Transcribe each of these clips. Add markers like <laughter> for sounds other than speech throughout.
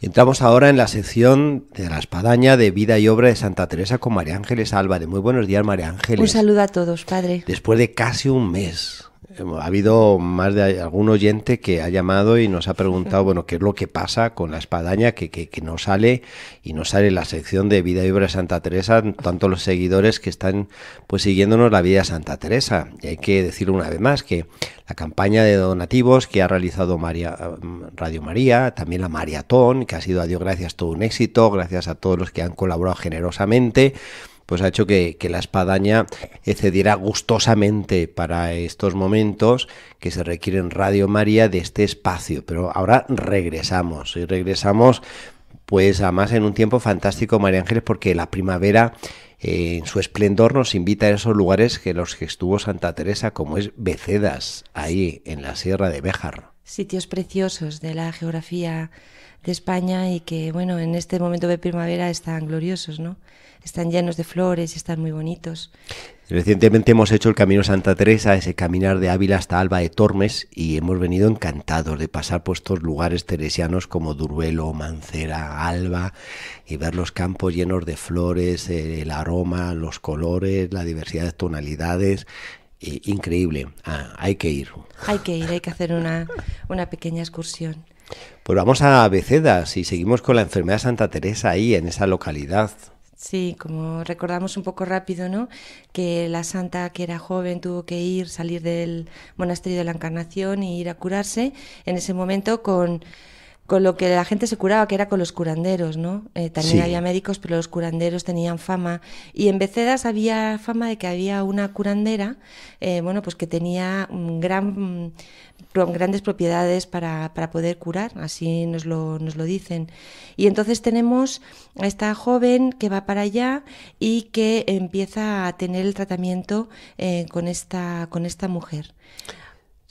Entramos ahora en la sección de la espadaña de vida y obra de Santa Teresa con María Ángeles Álvarez. Muy buenos días, María Ángeles. Un saludo a todos, padre. Después de casi un mes ha habido más de algún oyente que ha llamado y nos ha preguntado, bueno, qué es lo que pasa con la espadaña, que, que, no sale y no sale la sección de Vida y Santa Teresa, tanto los seguidores que están pues siguiéndonos la vida de Santa Teresa. Y hay que decir una vez más que la campaña de donativos que ha realizado María, um, Radio María, también la maratón, que ha sido a Dios gracias todo un éxito, gracias a todos los que han colaborado generosamente pues ha hecho que, la espadaña cediera gustosamente para estos momentos que se requieren Radio María de este espacio. Pero ahora regresamos y regresamos pues además en un tiempo fantástico, María Ángeles, porque la primavera eh, en su esplendor nos invita a esos lugares que los que estuvo Santa Teresa, como es Becedas, ahí en la Sierra de Béjar. Sitios preciosos de la geografía de España y que, bueno, en este momento de primavera están gloriosos, ¿no? están llenos de flores y están muy bonitos. Recientemente hemos hecho el Camino Santa Teresa, ese caminar de Ávila hasta Alba de Tormes, y hemos venido encantados de pasar por estos lugares teresianos como Duruelo, Mancera, Alba, y ver los campos llenos de flores, eh, el aroma, los colores, la diversidad de tonalidades. Increíble, ah, hay que ir. Hay que ir, hay que hacer una, pequeña excursión. Pues vamos a Beceda, y seguimos con la enfermedad Santa Teresa ahí, en esa localidad. Sí, como recordamos un poco rápido, ¿no? Que la santa que era joven tuvo que ir, salir del monasterio de la Encarnación e ir a curarse en ese momento con con lo que la gente se curaba, que era con los curanderos, ¿no? Eh, también había médicos, pero los curanderos tenían fama. Y en Becedas había fama de que había una curandera, eh, bueno, pues que tenía gran, mm, grandes propiedades para, poder curar, así nos lo, nos lo dicen. Y entonces tenemos a esta joven que va para allá y que empieza a tener el tratamiento eh, con, esta, con esta mujer.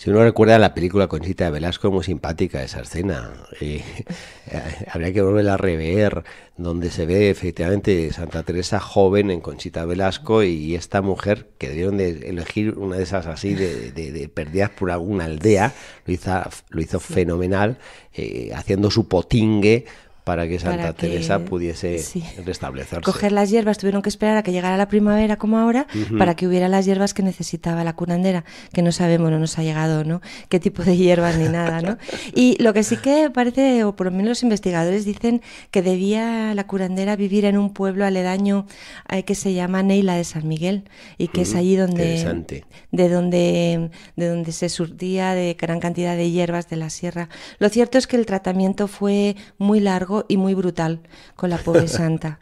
Si uno recuerda la película Conchita de Velasco, muy simpática esa escena. Eh, <laughs> eh, habría que volverla a rever, donde se ve efectivamente Santa Teresa joven en Conchita Velasco y esta mujer, que debieron de elegir una de esas así de, perdidas por alguna aldea, lo hizo, lo hizo fenomenal, eh, haciendo su potingue para que Santa Teresa pudiese restablecerse. Coger las hierbas, tuvieron que esperar a que llegara la primavera como ahora para que hubiera las hierbas que necesitaba la curandera, que no sabemos, no nos ha llegado, ¿no? Qué tipo de hierbas ni nada, ¿no? <laughs> Y lo que sí que parece, o por lo menos los investigadores dicen que debía la curandera vivir en un pueblo aledaño eh, que se llama Neila de San Miguel y que es allí donde de donde de donde se surtía de gran cantidad de hierbas de la sierra. Lo cierto es que el tratamiento fue muy largo y muy brutal con la pobre <laughs> santa.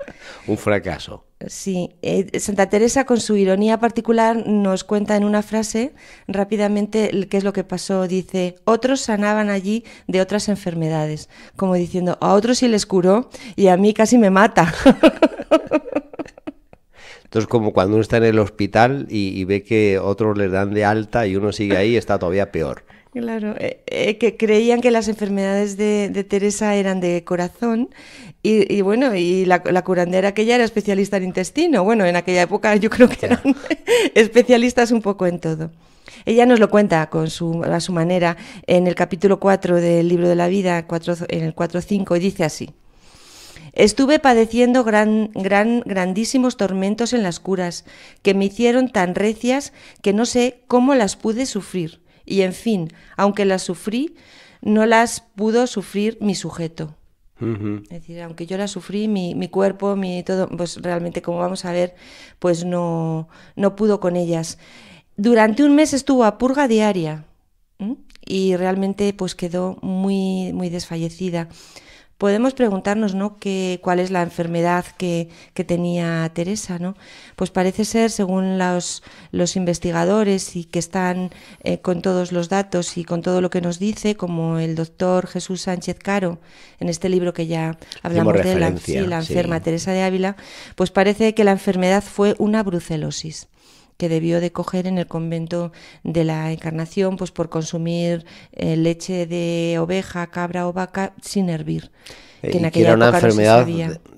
Un fracaso. Sí, eh, Santa Teresa con su ironía particular nos cuenta en una frase rápidamente qué es lo que pasó. Dice, otros sanaban allí de otras enfermedades, como diciendo, a otros sí les curó y a mí casi me mata. <laughs> Entonces, como cuando uno está en el hospital y, y ve que otros les dan de alta y uno sigue ahí, está todavía peor. Claro, eh, eh, que creían que las enfermedades de, Teresa eran de corazón y, bueno, y la, la, curandera aquella era especialista en intestino. Bueno, en aquella época yo creo que eran <laughs> especialistas un poco en todo. Ella nos lo cuenta con su, a su manera en el capítulo 4 del libro de la vida, 4, en el 4.5, y dice así. Estuve padeciendo gran, gran, grandísimos tormentos en las curas, que me hicieron tan recias que no sé cómo las pude sufrir y en fin, aunque las sufrí, no las pudo sufrir mi sujeto. Es decir, aunque yo las sufrí, mi, cuerpo, mi todo, pues realmente como vamos a ver, pues no, no pudo con ellas. Durante un mes estuvo a purga diaria y realmente pues quedó muy, muy desfallecida podemos preguntarnos ¿no? cuál es la enfermedad que, tenía Teresa. ¿no? Pues parece ser, según los, investigadores y que están eh, con todos los datos y con todo lo que nos dice, como el doctor Jesús Sánchez Caro, en este libro que ya hablamos de la, la enferma Teresa de Ávila, pues parece que la enfermedad fue una brucelosis que debió de coger en el convento de la Encarnación, pues por consumir eh, leche de oveja, cabra o vaca sin hervir. Que, eh, era una enfermedad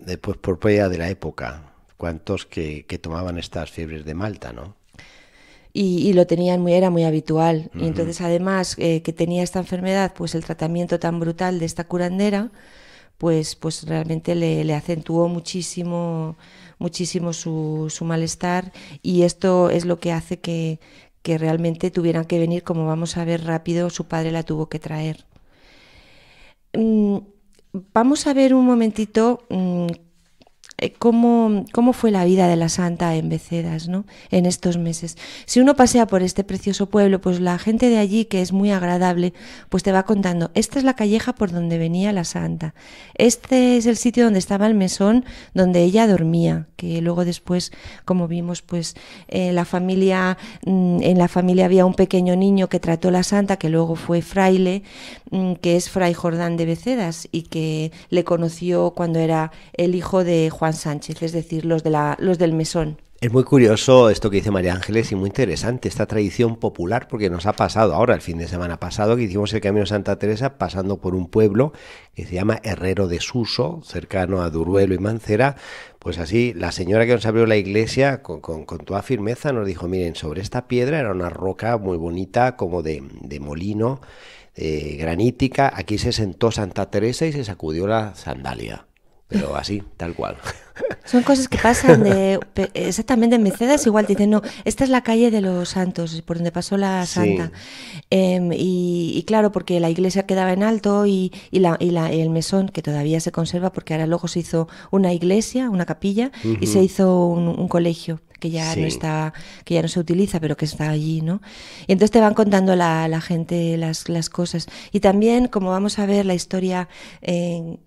después por de la época. ¿Cuántos que, tomaban estas fiebres de Malta, no? Y, y, lo tenían muy, era muy habitual. Y entonces, además, eh, que tenía esta enfermedad, pues el tratamiento tan brutal de esta curandera, pues, pues realmente le acentuó muchísimo, muchísimo su, malestar y esto es lo que hace que, que realmente tuvieran que venir, como vamos a ver rápido, su padre la tuvo que traer. Mm, vamos a ver un momentito mm, eh, cómo, fue la vida de la santa en Becedas ¿no? en estos meses. Si uno pasea por este precioso pueblo, pues la gente de allí, que es muy agradable, pues te va contando, esta es la calleja por donde venía la santa, este es el sitio donde estaba el mesón donde ella dormía, que luego después, como vimos, pues eh, la familia, mm, en la familia había un pequeño niño que trató la santa, que luego fue fraile, mm, que es fray Jordán de Becedas y que le conoció cuando era el hijo de Juan Sánchez, es decir, los, de del mesón. Es muy curioso esto que dice María Ángeles y muy interesante esta tradición popular porque nos ha pasado ahora el fin de semana pasado que hicimos el Camino Santa Teresa pasando por un pueblo que se llama Herrero de Suso, cercano a Duruelo y Mancera, pues así, la señora que nos abrió la iglesia, con, con, toda firmeza, nos dijo, miren, sobre esta piedra era una roca muy bonita, como de, molino, eh, granítica, aquí se sentó Santa Teresa y se sacudió la sandalia pero así, tal cual. <laughs> Son cosas que pasan de... Exactamente, en Mercedes igual te dicen, no, esta es la calle de los santos, por donde pasó la santa. Em, y, claro, porque la iglesia quedaba en alto y, el mesón, que todavía se conserva, porque ahora luego se hizo una iglesia, una capilla, y se hizo un, un colegio que ya no está, que ya no se utiliza, pero que está allí, ¿no? Y entonces te van contando la, la gente las, las, cosas. Y también, como vamos a ver la historia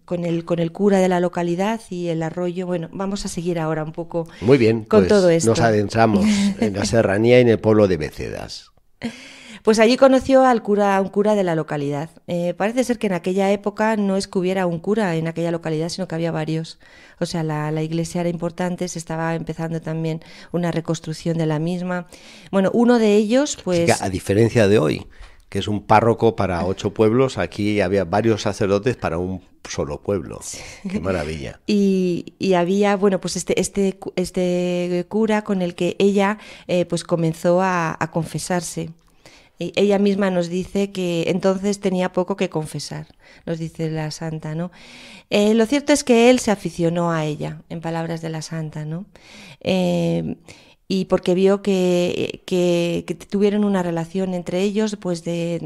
con, el, con el cura de la localidad y el arroyo, bueno, vamos a seguir ahora un poco Muy bien, con pues todo esto. Nos adentramos en la <laughs> serranía y en el pueblo de Becedas. Pues allí conoció al cura, a un cura de la localidad. Eh, parece ser que en aquella época no es que hubiera un cura en aquella localidad, sino que había varios. O sea, la, iglesia era importante, se estaba empezando también una reconstrucción de la misma. Bueno, uno de ellos, pues... a diferencia de hoy, que es un párroco para ocho pueblos, aquí había varios sacerdotes para un solo pueblo. Qué maravilla. <laughs> Y, había, bueno, pues este, este, este cura con el que ella eh, pues comenzó a confesarse ella misma nos dice que entonces tenía poco que confesar, nos dice la santa, ¿no? Eh, lo cierto es que él se aficionó a ella, en palabras de la santa, ¿no? Eh, y porque vio que, tuvieron una relación entre ellos, pues de,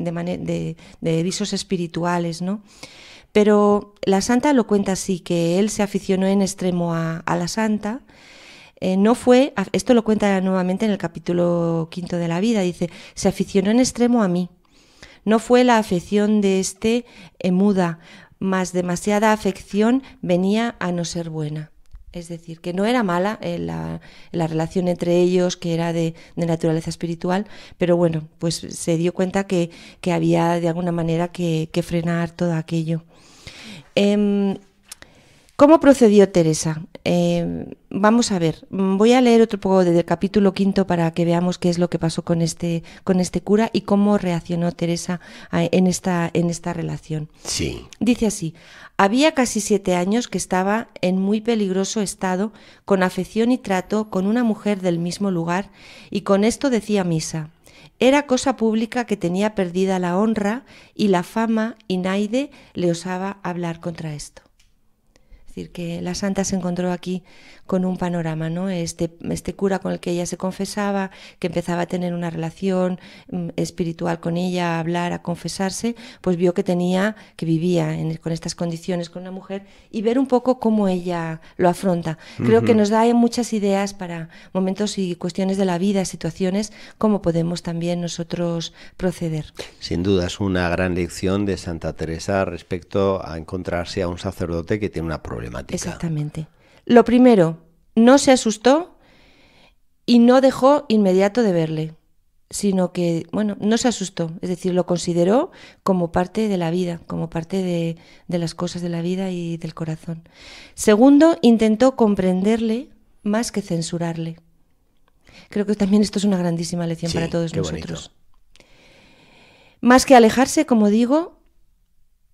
visos espirituales, ¿no? Pero la santa lo cuenta así, que él se aficionó en extremo a, a la santa, eh, no fue, esto lo cuenta nuevamente en el capítulo quinto de la vida, dice, se aficionó en extremo a mí. No fue la afección de este eh, muda, más demasiada afección venía a no ser buena. Es decir, que no era mala eh, la, relación entre ellos, que era de, naturaleza espiritual, pero bueno, pues se dio cuenta que, había de alguna manera que, frenar todo aquello. Em, ¿Cómo procedió Teresa? Em, vamos a ver, voy a leer otro poco del capítulo quinto para que veamos qué es lo que pasó con este, con este cura y cómo reaccionó Teresa en esta, en esta relación. Sí. Dice así, había casi siete años que estaba en muy peligroso estado, con afección y trato con una mujer del mismo lugar, y con esto decía misa. Era cosa pública que tenía perdida la honra y la fama y Naide le osaba hablar contra esto que la santa se encontró aquí con un panorama, ¿no? Este, este, cura con el que ella se confesaba, que empezaba a tener una relación mm, espiritual con ella, a hablar, a confesarse, pues vio que tenía, que vivía con estas condiciones con una mujer y ver un poco cómo ella lo afronta. Creo que nos da muchas ideas para momentos y cuestiones de la vida, situaciones, cómo podemos también nosotros proceder. Sin duda es una gran lección de Santa Teresa respecto a encontrarse a un sacerdote que tiene una problemática. Exactamente. Lo primero, no se asustó y no dejó inmediato de verle, sino que, bueno, no se asustó, es decir, lo consideró como parte de la vida, como parte de, las cosas de la vida y del corazón. Segundo, intentó comprenderle más que censurarle. Creo que también esto es una grandísima lección para todos nosotros. Más que alejarse, como digo,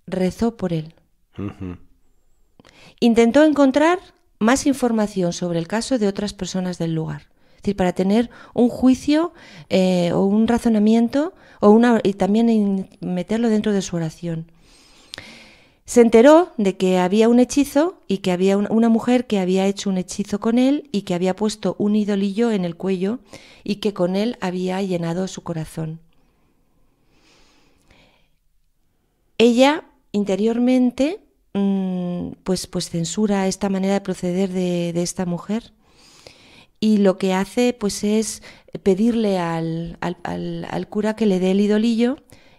rezó por él. Intentó encontrar más información sobre el caso de otras personas del lugar. Es decir, para tener un juicio eh, o un razonamiento o una, y también meterlo dentro de su oración. Se enteró de que había un hechizo y que había una mujer que había hecho un hechizo con él y que había puesto un idolillo en el cuello y que con él había llenado su corazón. Ella interiormente Mm, pues, pues censura esta manera de proceder de, esta mujer y lo que hace pues es pedirle al, cura que le dé el idolillo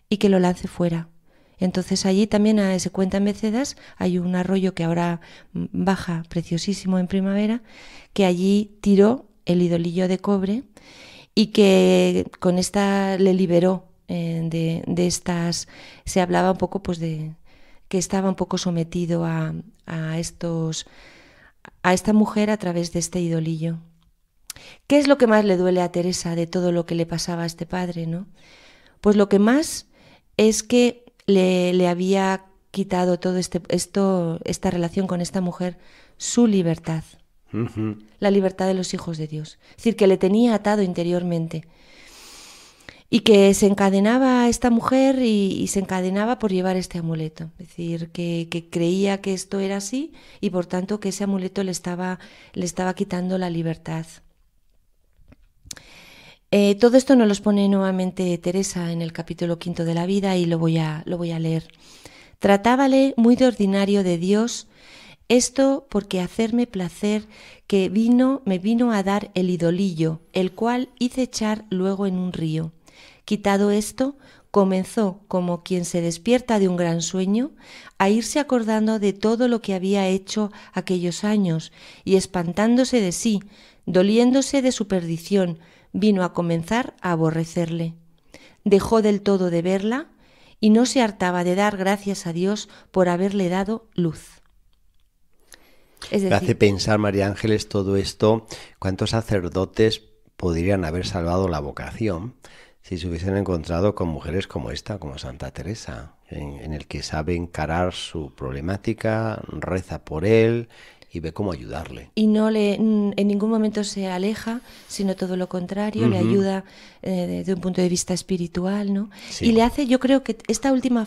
y que lo lance fuera. Entonces allí también se cuenta en Mecedas, hay un arroyo que ahora mm, baja preciosísimo en primavera, que allí tiró el idolillo de cobre y que con esta le liberó eh, de, de estas, se hablaba un poco pues de, que estaba un poco sometido a, a, estos, a esta mujer a través de este idolillo. ¿Qué es lo que más le duele a Teresa de todo lo que le pasaba a este padre, no? Pues lo que más es que le, le había quitado todo este, esto, esta relación con esta mujer, su libertad, la libertad de los hijos de Dios. Es decir, que le tenía atado interiormente y que se encadenaba a esta mujer y, se encadenaba por llevar este amuleto. Es decir, que, creía que esto era así y por tanto que ese amuleto le estaba, le estaba quitando la libertad. Eh, todo esto nos lo pone nuevamente Teresa en el capítulo quinto de la vida y lo voy a, lo voy a leer. Tratábale muy de ordinario de Dios, esto porque hacerme placer que vino me vino a dar el idolillo, el cual hice echar luego en un río Quitado esto, comenzó, como quien se despierta de un gran sueño, a irse acordando de todo lo que había hecho aquellos años y espantándose de sí, doliéndose de su perdición, vino a comenzar a aborrecerle. Dejó del todo de verla y no se hartaba de dar gracias a Dios por haberle dado luz. hace pensar, María Ángeles, todo esto, cuántos sacerdotes podrían haber salvado la vocación si se hubiesen encontrado con mujeres como esta, como Santa Teresa, en, el que sabe encarar su problemática, reza por él y ve cómo ayudarle. Y no le, en ningún momento se aleja, sino todo lo contrario, le ayuda desde eh, un punto de vista espiritual, ¿no? Y le hace, yo creo que esta última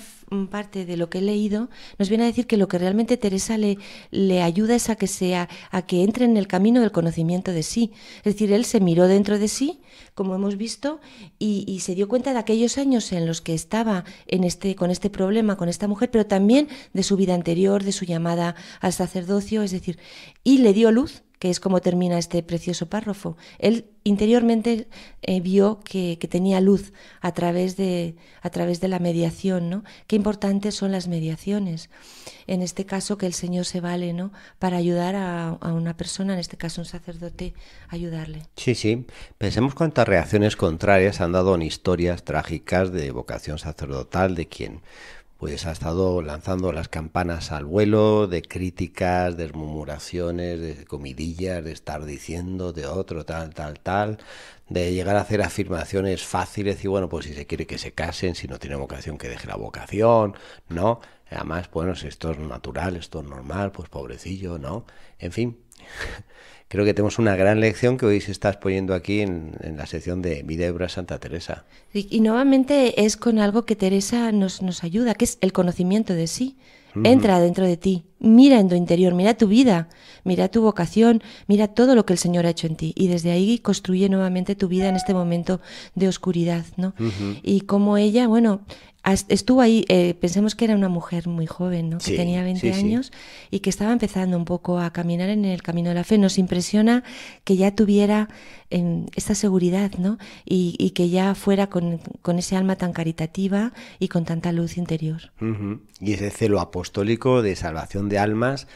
parte de lo que he leído nos viene a decir que lo que realmente Teresa le, le ayuda es a que sea, a que entre en el camino del conocimiento de sí. Es decir, él se miró dentro de sí, como hemos visto, y, se dio cuenta de aquellos años en los que estaba en este, con este problema, con esta mujer, pero también de su vida anterior, de su llamada al sacerdocio, es decir, y le dio luz que es como termina este precioso párrafo. Él interiormente eh, vio que, tenía luz a través de, a través de la mediación, ¿no? Qué importantes son las mediaciones. En este caso que el Señor se vale, ¿no? Para ayudar a, a una persona, en este caso un sacerdote, ayudarle. Sí, sí. Pensemos cuántas reacciones contrarias han dado en historias trágicas de vocación sacerdotal de quien pues ha estado lanzando las campanas al vuelo de críticas, de murmuraciones, de comidillas, de estar diciendo de otro tal, tal, tal, de llegar a hacer afirmaciones fáciles y bueno, pues si se quiere que se casen, si no tiene vocación que deje la vocación, ¿no? Además, bueno, si esto es natural, esto es normal, pues pobrecillo, ¿no? En fin creo que tenemos una gran lección que hoy se está poniendo aquí en, la sección de Vida y Santa Teresa. Y, nuevamente es con algo que Teresa nos, nos ayuda, que es el conocimiento de sí. Entra dentro de ti, mira en tu interior, mira tu vida, mira tu vocación, mira todo lo que el Señor ha hecho en ti. Y desde ahí construye nuevamente tu vida en este momento de oscuridad, ¿no? Y como ella, bueno, estuvo ahí, eh, pensemos que era una mujer muy joven, ¿no? que tenía 20 años y que estaba empezando un poco a caminar en el camino de la fe. Nos impresiona que ya tuviera em, esta seguridad ¿no? Y, que ya fuera con, con, ese alma tan caritativa y con tanta luz interior. Y ese celo apostólico de salvación de almas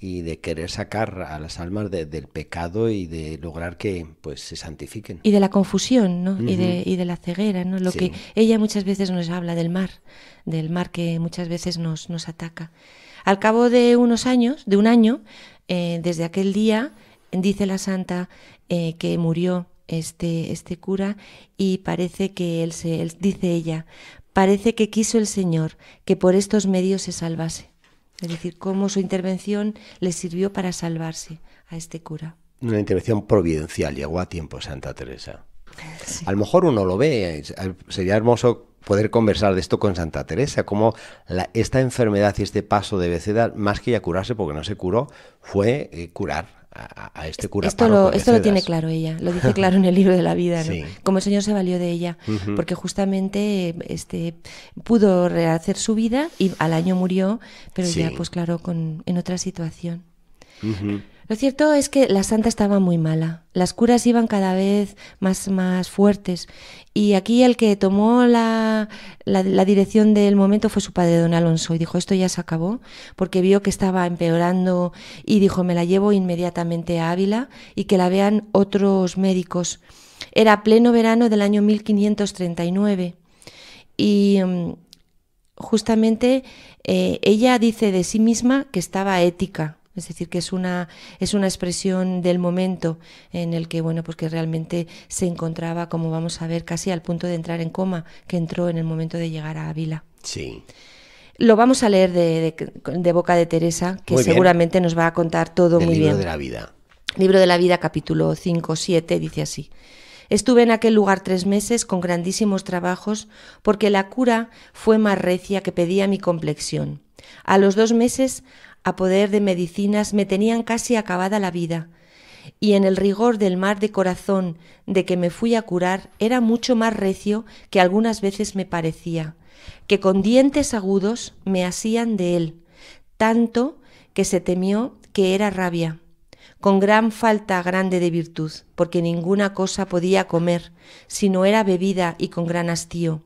y de querer sacar a las almas del pecado y de lograr que pues se santifiquen. Y de la confusión, ¿no? y, de, la ceguera, ¿no? Lo que ella muchas veces nos habla del mar, del mar que muchas veces nos, nos ataca. Al cabo de unos años, de un año, eh, desde aquel día, dice la santa eh, que murió este, este cura y parece que él se, él, dice ella, parece que quiso el Señor que por estos medios se salvase. Es decir, cómo su intervención le sirvió para salvarse a este cura. Una intervención providencial, llegó a tiempo Santa Teresa. <laughs> A lo mejor uno lo ve, sería hermoso poder conversar de esto con Santa Teresa, cómo la, esta enfermedad y este paso de becedad, más que ya curarse, porque no se curó, fue eh, curar a, este cura. Esto, lo, esto lo tiene claro ella, lo <laughs> dice claro en el libro de la vida, ¿no? Como el Señor se valió de ella, porque justamente este, pudo rehacer su vida y al año murió, pero ya pues claro, con, en otra situación. Lo cierto es que la santa estaba muy mala. Las curas iban cada vez más, más fuertes. Y aquí el que tomó la, dirección del momento fue su padre, don Alonso. Y dijo, esto ya se acabó, porque vio que estaba empeorando y dijo, me la llevo inmediatamente a Ávila y que la vean otros médicos. Era pleno verano del año 1539. Y mm, justamente eh, ella dice de sí misma que estaba ética es decir, que es una, es una expresión del momento en el que, bueno, pues que realmente se encontraba, como vamos a ver, casi al punto de entrar en coma, que entró en el momento de llegar a Ávila. Sí. Lo vamos a leer de, boca de Teresa, que seguramente nos va a contar todo muy bien. Libro de la vida. Libro de la vida, capítulo 5, 7, dice así. Estuve en aquel lugar tres meses con grandísimos trabajos, porque la cura fue más recia que pedía mi complexión. A los dos meses a poder de medicinas me tenían casi acabada la vida, y en el rigor del mar de corazón de que me fui a curar era mucho más recio que algunas veces me parecía, que con dientes agudos me hacían de él, tanto que se temió que era rabia, con gran falta grande de virtud, porque ninguna cosa podía comer, sino era bebida y con gran hastío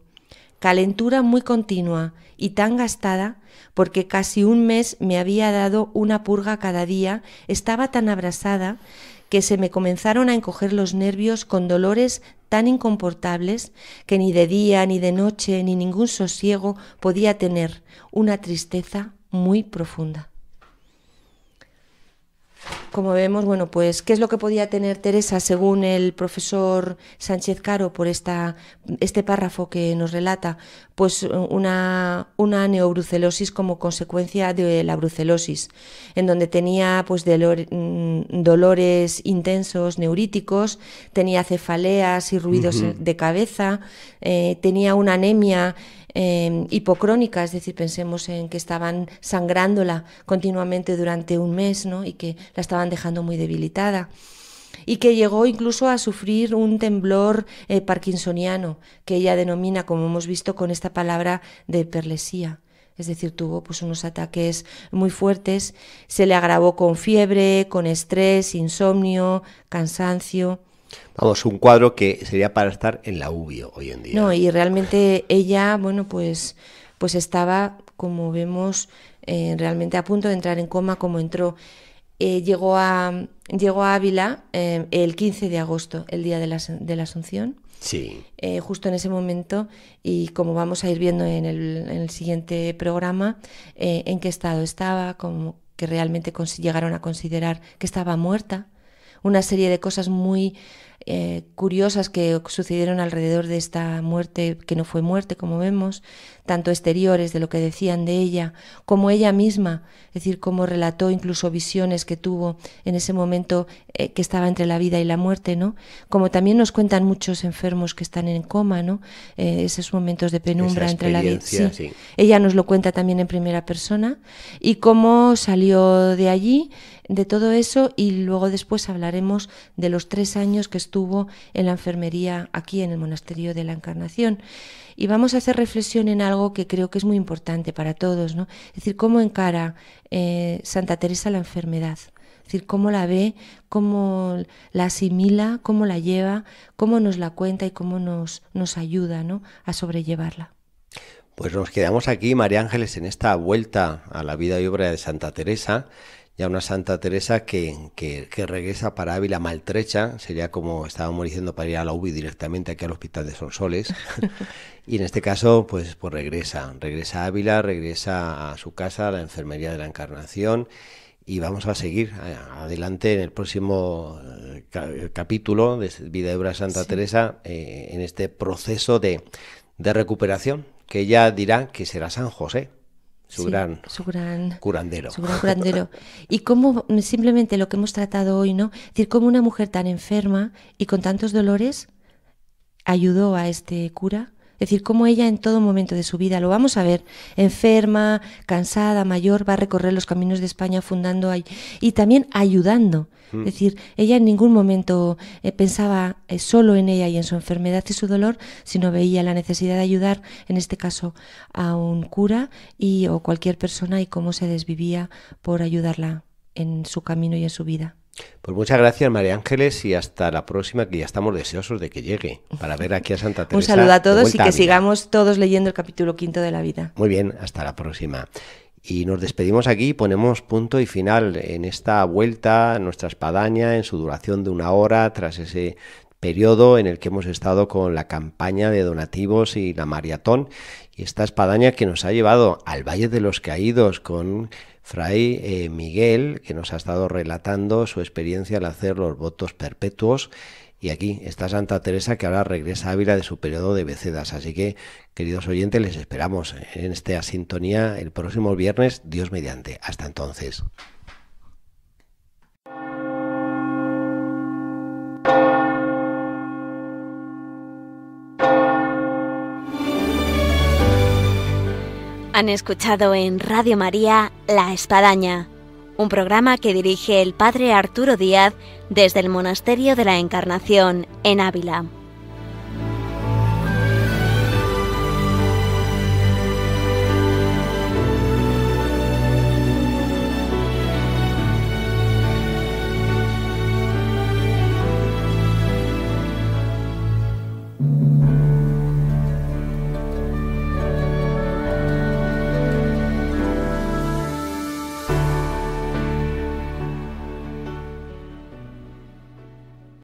calentura muy continua y tan gastada, porque casi un mes me había dado una purga cada día, estaba tan abrasada que se me comenzaron a encoger los nervios con dolores tan incomportables que ni de día, ni de noche, ni ningún sosiego podía tener, una tristeza muy profunda como vemos, bueno, pues qué es lo que podía tener Teresa según el profesor Sánchez Caro por esta, este párrafo que nos relata, pues una, una neobrucelosis como consecuencia de la brucelosis, en donde tenía pues mm, dolores intensos neuríticos, tenía cefaleas y ruidos de cabeza, eh, tenía una anemia Em, hipocrónica, es decir, pensemos en que estaban sangrándola continuamente durante un mes ¿no? y que la estaban dejando muy debilitada y que llegó incluso a sufrir un temblor eh, parkinsoniano, que ella denomina, como hemos visto, con esta palabra de perlesía. Es decir, tuvo pues, unos ataques muy fuertes, se le agravó con fiebre, con estrés, insomnio, cansancio. Vamos, un cuadro que sería para estar en la UBIO hoy en día. No, y realmente ella, bueno, pues, pues estaba, como vemos, eh, realmente a punto de entrar en coma como entró. Eh, llegó, a, llegó a Ávila eh, el 15 de agosto, el día de la, de la Asunción. Sí. justo en ese momento y como vamos a ir viendo en el, en el siguiente programa, en qué estado estaba, como que realmente llegaron a considerar que estaba muerta una serie de cosas muy eh, curiosas que sucedieron alrededor de esta muerte, que no fue muerte, como vemos, tanto exteriores de lo que decían de ella, como ella misma, es decir, como relató incluso visiones que tuvo en ese momento eh, que estaba entre la vida y la muerte, ¿no? Como también nos cuentan muchos enfermos que están en coma, ¿no? Eh, esos momentos de penumbra entre la vida. Sí. Ella nos lo cuenta también en primera persona y cómo salió de allí, de todo eso, y luego después hablaremos de los tres años que estuvo estuvo en la enfermería aquí en el Monasterio de la Encarnación. Y vamos a hacer reflexión en algo que creo que es muy importante para todos, ¿no? Es decir, cómo encara eh, Santa Teresa la enfermedad. Es decir, cómo la ve, cómo la asimila, cómo la lleva, cómo nos la cuenta y cómo nos, nos ayuda a sobrellevarla. Pues nos quedamos aquí, María Ángeles, en esta vuelta a la vida y obra de Santa Teresa ya una Santa Teresa que, que, regresa para Ávila maltrecha, sería como estábamos diciendo para ir a la UBI directamente aquí al hospital de Sonsoles, <laughs> y en este caso pues, pues regresa, regresa a Ávila, regresa a su casa, a la Enfermería de la Encarnación, y vamos a seguir adelante en el próximo eh, capítulo de Vida de Obra Santa Teresa, eh, en este proceso de, de recuperación, que ella dirá que será San José su, curandero. gran curandero. Y cómo simplemente lo que hemos tratado hoy, ¿no? Es decir, cómo una mujer tan enferma y con tantos dolores ayudó a este cura es decir, cómo ella en todo momento de su vida, lo vamos a ver, enferma, cansada, mayor, va a recorrer los caminos de España fundando ahí, y también ayudando. Mm. Es decir, ella en ningún momento eh, pensaba eh, solo en ella y en su enfermedad y su dolor, sino veía la necesidad de ayudar, en este caso, a un cura y, o cualquier persona y cómo se desvivía por ayudarla en su camino y en su vida. Pues muchas gracias, María Ángeles, y hasta la próxima, que ya estamos deseosos de que llegue para ver aquí a Santa Teresa. <laughs> Un saludo a todos y que sigamos todos leyendo el capítulo quinto de la vida. Muy bien, hasta la próxima. Y nos despedimos aquí, ponemos punto y final en esta vuelta, nuestra espadaña, en su duración de una hora, tras ese periodo en el que hemos estado con la campaña de donativos y la maratón, y esta espadaña que nos ha llevado al Valle de los Caídos con Fray eh, Miguel, que nos ha estado relatando su experiencia al hacer los votos perpetuos. Y aquí está Santa Teresa que ahora regresa a Ávila de su periodo de Becedas. Así que, queridos oyentes, les esperamos en esta sintonía el próximo viernes, Dios mediante. Hasta entonces. Han escuchado en Radio María La Espadaña, un programa que dirige el Padre Arturo Díaz desde el Monasterio de la Encarnación, en Ávila.